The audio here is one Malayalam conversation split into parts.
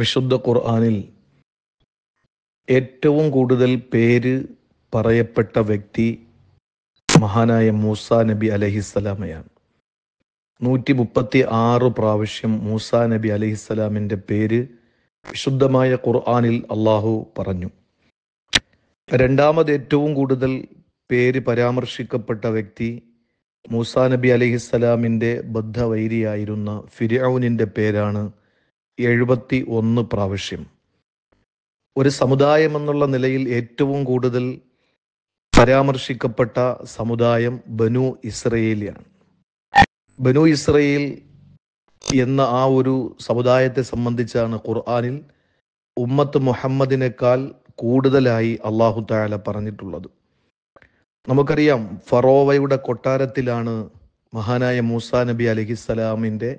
വിശുദ്ധ ഖുർആാനിൽ ഏറ്റവും കൂടുതൽ പേര് പറയപ്പെട്ട വ്യക്തി മഹാനായ മൂസ നബി അലഹിസ്സലാമയാണ് നൂറ്റി മുപ്പത്തി ആറ് പ്രാവശ്യം മൂസ നബി അലഹിസ്സലാമിൻ്റെ പേര് വിശുദ്ധമായ ഖുർആാനിൽ അള്ളാഹു പറഞ്ഞു രണ്ടാമത് ഏറ്റവും കൂടുതൽ പേര് പരാമർശിക്കപ്പെട്ട വ്യക്തി മൂസ നബി അലഹിസ്സലാമിൻ്റെ ബദ്ധവൈരിയായിരുന്ന ഫിരൌനിൻ്റെ പേരാണ് എഴുപത്തി ഒന്ന് പ്രാവശ്യം ഒരു സമുദായം എന്നുള്ള നിലയിൽ ഏറ്റവും കൂടുതൽ പരാമർശിക്കപ്പെട്ട സമുദായം ബനു ഇസ്രയേലിയാണ് ബനു ഇസ്രയേൽ എന്ന ആ ഒരു സമുദായത്തെ സംബന്ധിച്ചാണ് ഖുർആാനിൽ ഉമ്മത്ത് മുഹമ്മദിനേക്കാൾ കൂടുതലായി അള്ളാഹു താല പറഞ്ഞിട്ടുള്ളത് നമുക്കറിയാം ഫറോവയുടെ കൊട്ടാരത്തിലാണ് മഹാനായ മൂസാ നബി അലഹിസ്സലാമിൻ്റെ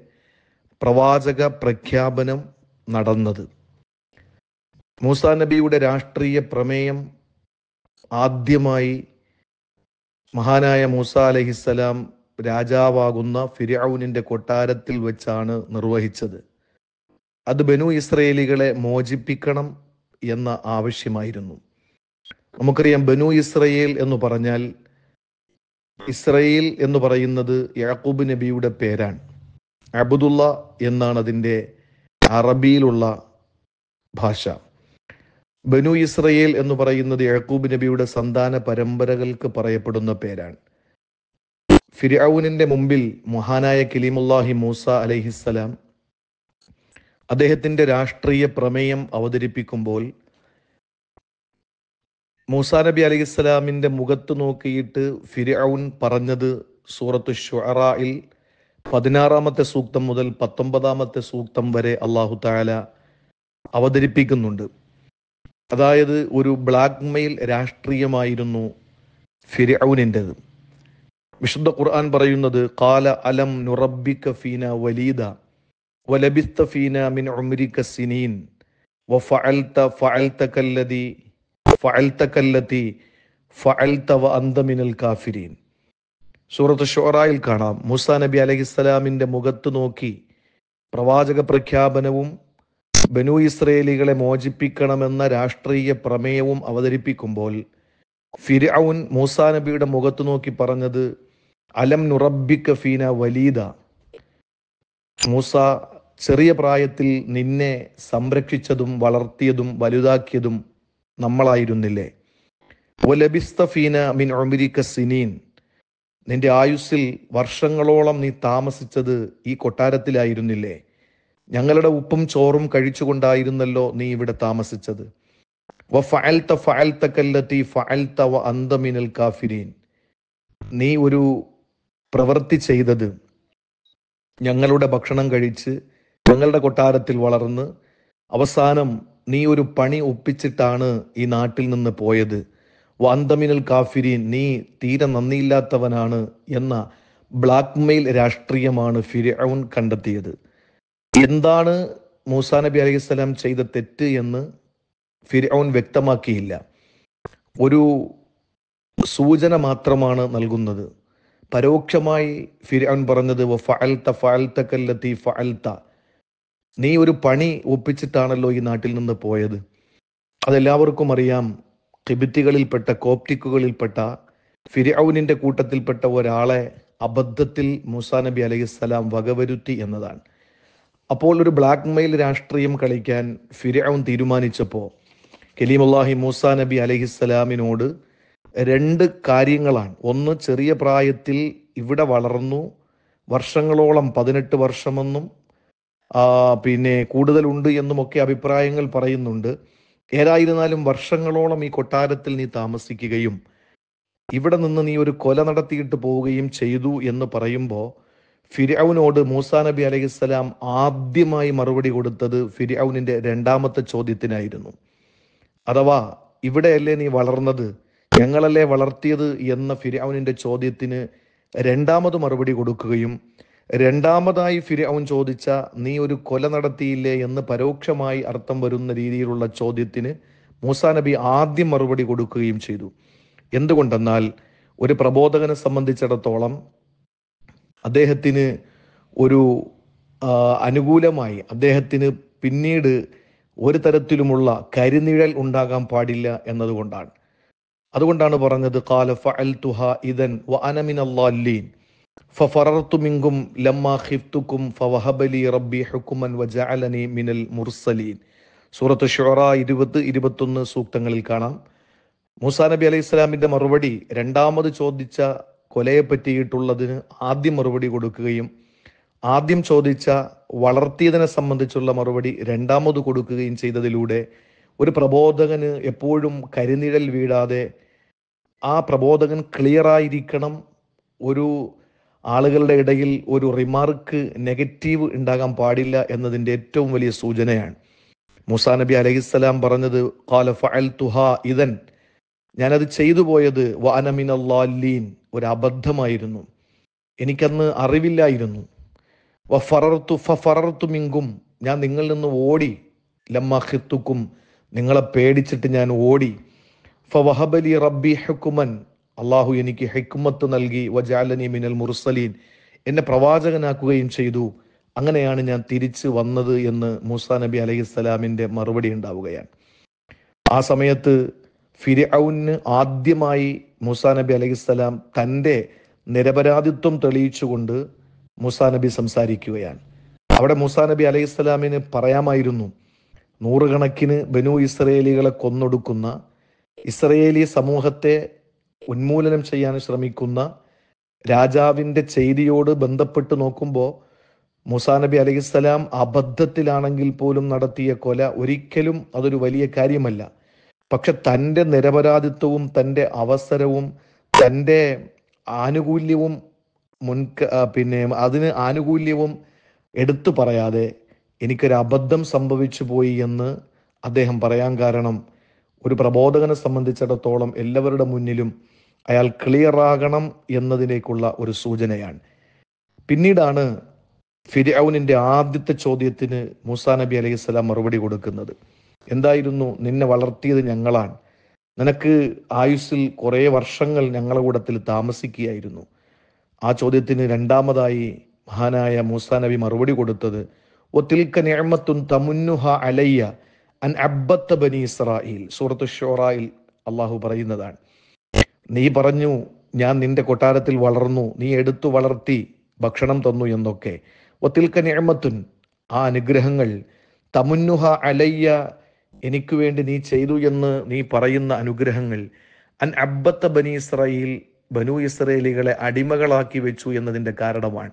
പ്രവാചക പ്രഖ്യാപനം നടന്നത് മൂസാ നബിയുടെ രാഷ്ട്രീയ പ്രമേയം ആദ്യമായി മഹാനായ മൂസ അലഹിസ്സലാം രാജാവാകുന്ന ഫിരൌനിൻ്റെ കൊട്ടാരത്തിൽ വെച്ചാണ് നിർവഹിച്ചത് അത് ബനു ഇസ്രയേലികളെ മോചിപ്പിക്കണം എന്ന ആവശ്യമായിരുന്നു നമുക്കറിയാം ബനു ഇസ്രയേൽ എന്ന് പറഞ്ഞാൽ ഇസ്രയേൽ എന്ന് പറയുന്നത് യാക്കൂബ് നബിയുടെ പേരാണ് അബുദുള്ള എന്നാണ് അതിൻ്റെ അറബിയിലുള്ള ഭാഷ ബനു ഇസ്രയേൽ എന്ന് പറയുന്നത് യാക്കൂബ് നബിയുടെ സന്താന പരമ്പരകൾക്ക് പറയപ്പെടുന്ന പേരാണ് ഫിരൌനിന്റെ മുമ്പിൽ മഹാനായ കിലിമുല്ലാഹി മൂസ അലഹിസ്സലാം അദ്ദേഹത്തിന്റെ രാഷ്ട്രീയ പ്രമേയം അവതരിപ്പിക്കുമ്പോൾ മൂസ നബി അലഹിസ്സലാമിന്റെ മുഖത്ത് നോക്കിയിട്ട് ഫിരൌൻ പറഞ്ഞത് സൂറത്ത് ഷുറയിൽ പതിനാറാമത്തെ സൂക്തം മുതൽ പത്തൊമ്പതാമത്തെ സൂക്തം വരെ അള്ളാഹു താല അവതരിപ്പിക്കുന്നുണ്ട് അതായത് ഒരു ബ്ലാക്ക് മെയിൽ രാഷ്ട്രീയമായിരുന്നു ഫിരൌനിൻ്റെത് വിശുദ്ധ ഖുർആൻ പറയുന്നത് കാല അലം നുറബിക്ക ഫീന വലീദ വലബിസ്ത ഫീന മിൻ ഉമരിക്ക സിനീൻ വഫഅൽത ഫഅൽത കല്ലതി ഫഅൽത കല്ലതി ഫഅൽത വ അന്തമിനൽ കാഫിരീൻ സൂറത്ത് ഷോറായിൽ കാണാം മൂസ നബി അലഹിസ്സലാമിൻ്റെ മുഖത്ത് നോക്കി പ്രവാചക പ്രഖ്യാപനവും ബനു ഇസ്രയേലികളെ മോചിപ്പിക്കണമെന്ന രാഷ്ട്രീയ പ്രമേയവും അവതരിപ്പിക്കുമ്പോൾ ഫിരൌൻ മൂസ നബിയുടെ മുഖത്ത് നോക്കി പറഞ്ഞത് അലം നുറബിക്ക ഫീന വലീദ മൂസ ചെറിയ പ്രായത്തിൽ നിന്നെ സംരക്ഷിച്ചതും വളർത്തിയതും വലുതാക്കിയതും നമ്മളായിരുന്നില്ലേ ഒലബിസ്ത ഫീന മിൻ ഒമിരിക്ക സിനീൻ നിന്റെ ആയുസ്സിൽ വർഷങ്ങളോളം നീ താമസിച്ചത് ഈ കൊട്ടാരത്തിലായിരുന്നില്ലേ ഞങ്ങളുടെ ഉപ്പും ചോറും കഴിച്ചുകൊണ്ടായിരുന്നല്ലോ നീ ഇവിടെ താമസിച്ചത് വ ഫഅൽത്ത ഫഅൽത്ത കല്ലത്തി ഫഅൽത്ത വ അന്തമിനൽ കാഫിരീൻ നീ ഒരു പ്രവൃത്തി ചെയ്തത് ഞങ്ങളുടെ ഭക്ഷണം കഴിച്ച് ഞങ്ങളുടെ കൊട്ടാരത്തിൽ വളർന്ന് അവസാനം നീ ഒരു പണി ഒപ്പിച്ചിട്ടാണ് ഈ നാട്ടിൽ നിന്ന് പോയത് വാന്തമിനൽ കാഫിരീൻ നീ തീരെ നന്ദിയില്ലാത്തവനാണ് എന്ന ബ്ലാക്ക് മെയിൽ രാഷ്ട്രീയമാണ് ഫിരൌൻ കണ്ടെത്തിയത് എന്താണ് മൂസാ നബി അലൈഹിസ്സലാം ചെയ്ത തെറ്റ് എന്ന് ഫിരൌൻ വ്യക്തമാക്കിയില്ല ഒരു സൂചന മാത്രമാണ് നൽകുന്നത് പരോക്ഷമായി ഫിരൌൻ പറഞ്ഞത് നീ ഒരു പണി ഒപ്പിച്ചിട്ടാണല്ലോ ഈ നാട്ടിൽ നിന്ന് പോയത് അതെല്ലാവർക്കും അറിയാം കിബിത്തികളിൽപ്പെട്ട കോപ്റ്റിക്കുകളിൽപ്പെട്ട ഫിരൌനിൻ്റെ കൂട്ടത്തിൽപ്പെട്ട ഒരാളെ അബദ്ധത്തിൽ മൂസാ നബി അലൈഹിസ്സലാം വകവരുത്തി എന്നതാണ് അപ്പോൾ ഒരു ബ്ലാക്ക് മെയിൽ രാഷ്ട്രീയം കളിക്കാൻ ഫിരൌൻ തീരുമാനിച്ചപ്പോൾ കലീമുല്ലാഹി മൂസാ നബി അലൈഹിസ്സലാമിനോട് രണ്ട് കാര്യങ്ങളാണ് ഒന്ന് ചെറിയ പ്രായത്തിൽ ഇവിടെ വളർന്നു വർഷങ്ങളോളം പതിനെട്ട് വർഷമെന്നും പിന്നെ കൂടുതലുണ്ട് എന്നുമൊക്കെ അഭിപ്രായങ്ങൾ പറയുന്നുണ്ട് ഏതായിരുന്നാലും വർഷങ്ങളോളം ഈ കൊട്ടാരത്തിൽ നീ താമസിക്കുകയും ഇവിടെ നിന്ന് നീ ഒരു കൊല നടത്തിയിട്ട് പോവുകയും ചെയ്തു എന്ന് പറയുമ്പോൾ ഫിരൌനോട് മൂസാ നബി അലൈഹിസ്സലാം ആദ്യമായി മറുപടി കൊടുത്തത് ഫിരൌനിൻ്റെ രണ്ടാമത്തെ ചോദ്യത്തിനായിരുന്നു അഥവാ ഇവിടെയല്ലേ നീ വളർന്നത് ഞങ്ങളല്ലേ വളർത്തിയത് എന്ന ഫിരൌനിൻ്റെ ചോദ്യത്തിന് രണ്ടാമത് മറുപടി കൊടുക്കുകയും രണ്ടാമതായി ഫിരൗൻ ചോദിച്ച നീ ഒരു കൊല നടത്തിയില്ലേ എന്ന് പരോക്ഷമായി അർത്ഥം വരുന്ന രീതിയിലുള്ള ചോദ്യത്തിന് മൂസാ നബി ആദ്യം മറുപടി കൊടുക്കുകയും ചെയ്തു എന്തുകൊണ്ടെന്നാൽ ഒരു പ്രബോധകനെ സംബന്ധിച്ചിടത്തോളം അദ്ദേഹത്തിന് ഒരു അനുകൂലമായി അദ്ദേഹത്തിന് പിന്നീട് ഒരു തരത്തിലുമുള്ള കരിനിഴൽ ഉണ്ടാകാൻ പാടില്ല എന്നതുകൊണ്ടാണ് അതുകൊണ്ടാണ് പറഞ്ഞത് കാല ഫഅൽ തുഹ ഇതൻ വ അനമിൻ അള്ളാല്ലീൻ ഫറത്തുമിങ്കും മിനൽ മുർസലീൻ സൂറത്ത് ഷുറ ഇരുപത് ഇരുപത്തൊന്ന് സൂക്തങ്ങളിൽ കാണാം മൂസാ നബി അലൈഹി ഇസ്ലാമിൻ്റെ മറുപടി രണ്ടാമത് ചോദിച്ച കൊലയെ പറ്റിയിട്ടുള്ളതിന് ആദ്യം മറുപടി കൊടുക്കുകയും ആദ്യം ചോദിച്ച വളർത്തിയതിനെ സംബന്ധിച്ചുള്ള മറുപടി രണ്ടാമത് കൊടുക്കുകയും ചെയ്തതിലൂടെ ഒരു പ്രബോധകന് എപ്പോഴും കരിനിഴൽ വീഴാതെ ആ പ്രബോധകൻ ക്ലിയറായിരിക്കണം ഒരു ആളുകളുടെ ഇടയിൽ ഒരു റിമാർക്ക് നെഗറ്റീവ് ഉണ്ടാകാൻ പാടില്ല എന്നതിൻ്റെ ഏറ്റവും വലിയ സൂചനയാണ് മുസാ നബി അലഹിസ്സലാം പറഞ്ഞത് കാല ഫഅൽ തുഹ ഇതൻ ഞാനത് ചെയ്തു പോയത് വാനമിനല്ലാലീൻ ഒരു അബദ്ധമായിരുന്നു എനിക്കന്ന് അറിവില്ലായിരുന്നു വ ഫറർത്തു ഫ ഫറർത്തു മിങ്കും ഞാൻ നിങ്ങളിൽ നിന്ന് ഓടി ഹിത്തുക്കും നിങ്ങളെ പേടിച്ചിട്ട് ഞാൻ ഓടി ഫ വഹബലി റബ്ബി ഹെക്കുമൻ അള്ളാഹു എനിക്ക് ഹെക്കുമത്ത് നൽകി വജാലനി മിനൽ മുർസലീൻ എന്നെ പ്രവാചകനാക്കുകയും ചെയ്തു അങ്ങനെയാണ് ഞാൻ തിരിച്ചു വന്നത് എന്ന് മൂസ നബി അലഹിസ്സലാമിൻ്റെ മറുപടി ഉണ്ടാവുകയാണ് ആ സമയത്ത് ഫിരൌന് ആദ്യമായി മൂസ നബി അലഹിസ്സലാം തൻ്റെ നിരപരാധിത്വം തെളിയിച്ചുകൊണ്ട് മൂസ നബി സംസാരിക്കുകയാണ് അവിടെ മൂസ നബി അലഹിസ്സലാമിന് പറയാമായിരുന്നു നൂറുകണക്കിന് ബനു ഇസ്രയേലികളെ കൊന്നൊടുക്കുന്ന ഇസ്രയേലി സമൂഹത്തെ ഉന്മൂലനം ചെയ്യാൻ ശ്രമിക്കുന്ന രാജാവിൻ്റെ ചെയ്തിയോട് ബന്ധപ്പെട്ട് നോക്കുമ്പോൾ മുസാ നബി അലഹിസ്സലാം അബദ്ധത്തിലാണെങ്കിൽ പോലും നടത്തിയ കൊല ഒരിക്കലും അതൊരു വലിയ കാര്യമല്ല പക്ഷെ തൻ്റെ നിരപരാധിത്വവും തൻ്റെ അവസരവും തൻ്റെ ആനുകൂല്യവും മുൻ പിന്നെ അതിന് ആനുകൂല്യവും എടുത്തു പറയാതെ എനിക്കൊരു അബദ്ധം സംഭവിച്ചു പോയി എന്ന് അദ്ദേഹം പറയാൻ കാരണം ഒരു പ്രബോധകനെ സംബന്ധിച്ചിടത്തോളം എല്ലാവരുടെ മുന്നിലും അയാൾ ക്ലിയർ ആകണം എന്നതിലേക്കുള്ള ഒരു സൂചനയാണ് പിന്നീടാണ് ഫിരൌനിൻ്റെ ആദ്യത്തെ ചോദ്യത്തിന് മൂസാ നബി സ്വലാം മറുപടി കൊടുക്കുന്നത് എന്തായിരുന്നു നിന്നെ വളർത്തിയത് ഞങ്ങളാണ് നിനക്ക് ആയുസ്സിൽ കുറേ വർഷങ്ങൾ ഞങ്ങളുടെ കൂടത്തിൽ താമസിക്കുകയായിരുന്നു ആ ചോദ്യത്തിന് രണ്ടാമതായി മഹാനായ മൂസാ നബി മറുപടി കൊടുത്തത് ഒ തിൽക്ക നിയമത്തുൻ തമുന്നുഹ അലയ്യ അൻ അബ്ബത്ത് ബനി ഇസ്രായിൽ സൂറത്ത് ഷോറായിൽ അള്ളാഹു പറയുന്നതാണ് നീ പറഞ്ഞു ഞാൻ നിന്റെ കൊട്ടാരത്തിൽ വളർന്നു നീ എടുത്തു വളർത്തി ഭക്ഷണം തന്നു എന്നൊക്കെ ഒത്തിൽക്ക ഞമത്തുൻ ആ അനുഗ്രഹങ്ങൾ തമുന്നുഹ അലയ്യ എനിക്ക് വേണ്ടി നീ ചെയ്തു എന്ന് നീ പറയുന്ന അനുഗ്രഹങ്ങൾ അൻ അബ്ബത്ത ബനി ഇസ്രയേൽ ബനു ഇസ്രയേലികളെ അടിമകളാക്കി വെച്ചു എന്നതിൻ്റെ കാരണമാണ്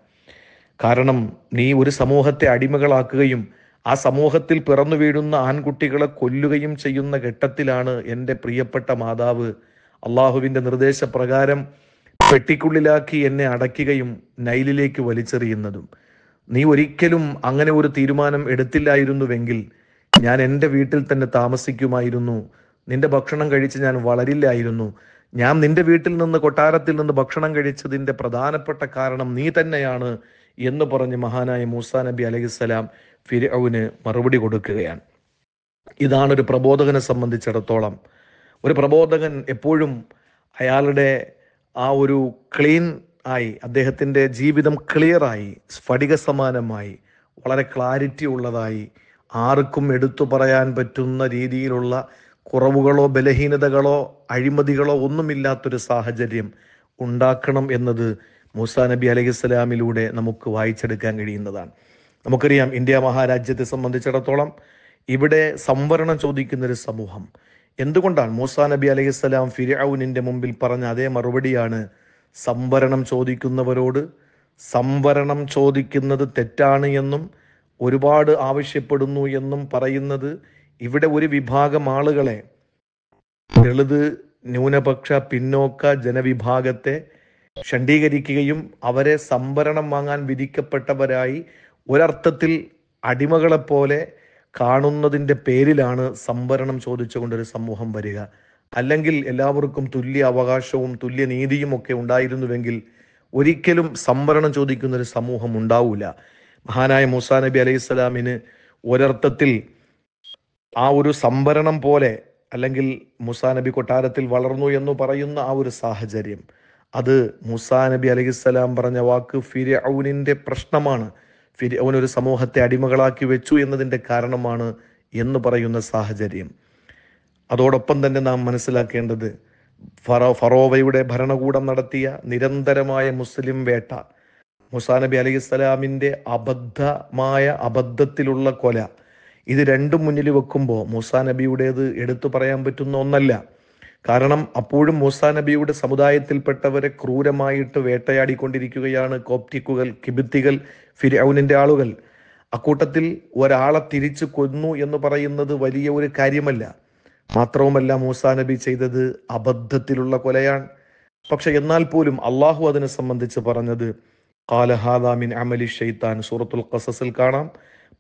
കാരണം നീ ഒരു സമൂഹത്തെ അടിമകളാക്കുകയും ആ സമൂഹത്തിൽ പിറന്നു വീഴുന്ന ആൺകുട്ടികളെ കൊല്ലുകയും ചെയ്യുന്ന ഘട്ടത്തിലാണ് എൻ്റെ പ്രിയപ്പെട്ട മാതാവ് അള്ളാഹുവിൻ്റെ നിർദ്ദേശപ്രകാരം പെട്ടിക്കുള്ളിലാക്കി എന്നെ അടയ്ക്കുകയും നൈലിലേക്ക് വലിച്ചെറിയുന്നതും നീ ഒരിക്കലും അങ്ങനെ ഒരു തീരുമാനം എടുത്തില്ലായിരുന്നുവെങ്കിൽ ഞാൻ എൻ്റെ വീട്ടിൽ തന്നെ താമസിക്കുമായിരുന്നു നിന്റെ ഭക്ഷണം കഴിച്ച് ഞാൻ വളരില്ലായിരുന്നു ഞാൻ നിന്റെ വീട്ടിൽ നിന്ന് കൊട്ടാരത്തിൽ നിന്ന് ഭക്ഷണം കഴിച്ചതിൻ്റെ പ്രധാനപ്പെട്ട കാരണം നീ തന്നെയാണ് എന്ന് പറഞ്ഞ് മഹാനായ മൂസാ നബി അലഹിസ്സലാം ഫിരൌന് മറുപടി കൊടുക്കുകയാണ് ഇതാണൊരു പ്രബോധകനെ സംബന്ധിച്ചിടത്തോളം ഒരു പ്രബോധകൻ എപ്പോഴും അയാളുടെ ആ ഒരു ക്ലീൻ ആയി അദ്ദേഹത്തിൻ്റെ ജീവിതം ക്ലിയറായി സ്ഫടിക സമാനമായി വളരെ ക്ലാരിറ്റി ഉള്ളതായി ആർക്കും എടുത്തു പറയാൻ പറ്റുന്ന രീതിയിലുള്ള കുറവുകളോ ബലഹീനതകളോ അഴിമതികളോ ഒന്നുമില്ലാത്തൊരു സാഹചര്യം ഉണ്ടാക്കണം എന്നത് മൂസാ നബി അലഹിസ്സലാമിലൂടെ നമുക്ക് വായിച്ചെടുക്കാൻ കഴിയുന്നതാണ് നമുക്കറിയാം ഇന്ത്യ മഹാരാജ്യത്തെ സംബന്ധിച്ചിടത്തോളം ഇവിടെ സംവരണം ചോദിക്കുന്നൊരു സമൂഹം എന്തുകൊണ്ടാണ് മൂസാ നബി അലൈഹിസ്സലാം ഫിരൌനിൻ്റെ മുമ്പിൽ പറഞ്ഞ അതേ മറുപടിയാണ് സംവരണം ചോദിക്കുന്നവരോട് സംവരണം ചോദിക്കുന്നത് തെറ്റാണ് എന്നും ഒരുപാട് ആവശ്യപ്പെടുന്നു എന്നും പറയുന്നത് ഇവിടെ ഒരു വിഭാഗം ആളുകളെ ദളിത് ന്യൂനപക്ഷ പിന്നോക്ക ജനവിഭാഗത്തെ ഷണ്ഡീകരിക്കുകയും അവരെ സംവരണം വാങ്ങാൻ വിധിക്കപ്പെട്ടവരായി ഒരർത്ഥത്തിൽ അടിമകളെപ്പോലെ കാണുന്നതിൻ്റെ പേരിലാണ് സംവരണം ചോദിച്ചുകൊണ്ടൊരു സമൂഹം വരിക അല്ലെങ്കിൽ എല്ലാവർക്കും തുല്യ അവകാശവും തുല്യ നീതിയും ഒക്കെ ഉണ്ടായിരുന്നുവെങ്കിൽ ഒരിക്കലും സംവരണം ചോദിക്കുന്നൊരു സമൂഹം ഉണ്ടാവില്ല മഹാനായ മൂസാ നബി അലൈഹി സ്വലാമിന് ഒരർത്ഥത്തിൽ ആ ഒരു സംവരണം പോലെ അല്ലെങ്കിൽ മുസാ നബി കൊട്ടാരത്തിൽ വളർന്നു എന്ന് പറയുന്ന ആ ഒരു സാഹചര്യം അത് മുസാ നബി അലഹിസ്സലാം പറഞ്ഞ വാക്ക് ഫിരൗനിൻ്റെ പ്രശ്നമാണ് ഫിരിയോൻ ഒരു സമൂഹത്തെ അടിമകളാക്കി വെച്ചു എന്നതിൻ്റെ കാരണമാണ് എന്ന് പറയുന്ന സാഹചര്യം അതോടൊപ്പം തന്നെ നാം മനസ്സിലാക്കേണ്ടത് ഫറോ ഫറോവയുടെ ഭരണകൂടം നടത്തിയ നിരന്തരമായ മുസ്ലിം വേട്ട മുസാനബി അലി ഇസ്ലാമിൻ്റെ അബദ്ധമായ അബദ്ധത്തിലുള്ള കൊല ഇത് രണ്ടും മുന്നിൽ വെക്കുമ്പോൾ മുസാ നബിയുടേത് എടുത്തു പറയാൻ പറ്റുന്ന ഒന്നല്ല കാരണം അപ്പോഴും മൂസാ നബിയുടെ സമുദായത്തിൽപ്പെട്ടവരെ ക്രൂരമായിട്ട് വേട്ടയാടിക്കൊണ്ടിരിക്കുകയാണ് കോപ്റ്റിക്കുകൾ കിബിത്തികൾ ഫിരൌനിൻ്റെ ആളുകൾ അക്കൂട്ടത്തിൽ ഒരാളെ തിരിച്ചു കൊന്നു എന്ന് പറയുന്നത് വലിയ ഒരു കാര്യമല്ല മാത്രവുമല്ല മൂസാ നബി ചെയ്തത് അബദ്ധത്തിലുള്ള കൊലയാണ് പക്ഷെ എന്നാൽ പോലും അള്ളാഹു അതിനെ സംബന്ധിച്ച് പറഞ്ഞത് കാലഹാദാമിൻ അമലി ഷെയ്ത്താൻ സൂറത്തുൽ ഖസസിൽ കാണാം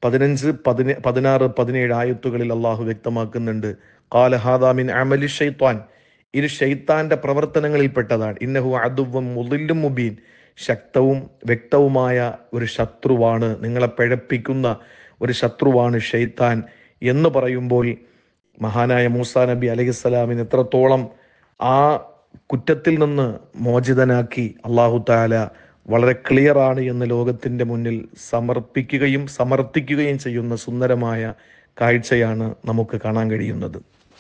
പതിനഞ്ച് പതിന പതിനാറ് പതിനേഴ് ആയത്തുകളിൽ അള്ളാഹു വ്യക്തമാക്കുന്നുണ്ട് കാലഹാദാമിൻ അമലി ഷെയ്ത്താൻ ഇത് ഷെയ്ത്താന്റെ പ്രവർത്തനങ്ങളിൽപ്പെട്ടതാണ് ഇന്നഹു അതുവും മുതിലും മുബീൻ ശക്തവും വ്യക്തവുമായ ഒരു ശത്രുവാണ് നിങ്ങളെ പഴപ്പിക്കുന്ന ഒരു ശത്രുവാണ് ഷെയ്ത്താൻ എന്ന് പറയുമ്പോൾ മഹാനായ മൂസാ നബി അലഹിസ്സലാമിന് എത്രത്തോളം ആ കുറ്റത്തിൽ നിന്ന് മോചിതനാക്കി അള്ളാഹു താല വളരെ ക്ലിയറാണ് എന്ന് ലോകത്തിൻ്റെ മുന്നിൽ സമർപ്പിക്കുകയും സമർത്ഥിക്കുകയും ചെയ്യുന്ന സുന്ദരമായ കാഴ്ചയാണ് നമുക്ക് കാണാൻ കഴിയുന്നത്